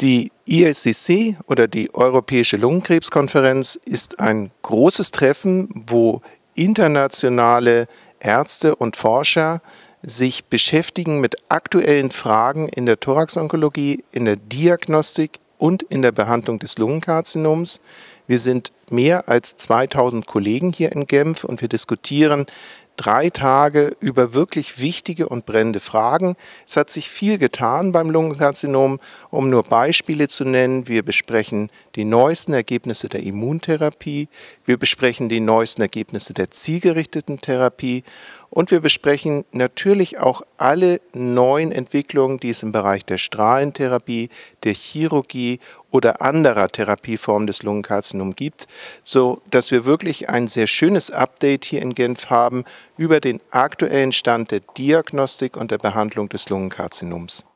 Die ISCC oder die Europäische Lungenkrebskonferenz ist ein großes Treffen, wo internationale Ärzte und Forscher sich beschäftigen mit aktuellen Fragen in der Thoraxonkologie, in der Diagnostik und in der Behandlung des Lungenkarzinoms. Wir sind mehr als 2000 Kollegen hier in Genf und wir diskutieren drei Tage über wirklich wichtige und brennende Fragen. Es hat sich viel getan beim Lungenkarzinom, um nur Beispiele zu nennen. Wir besprechen die neuesten Ergebnisse der Immuntherapie, wir besprechen die neuesten Ergebnisse der zielgerichteten Therapie und wir besprechen natürlich auch alle neuen Entwicklungen, die es im Bereich der Strahlentherapie, der Chirurgie oder anderer Therapieformen des Lungenkarzinom gibt, so dass wir wirklich ein sehr schönes Update hier in Genf haben über den aktuellen Stand der Diagnostik und der Behandlung des Lungenkarzinoms.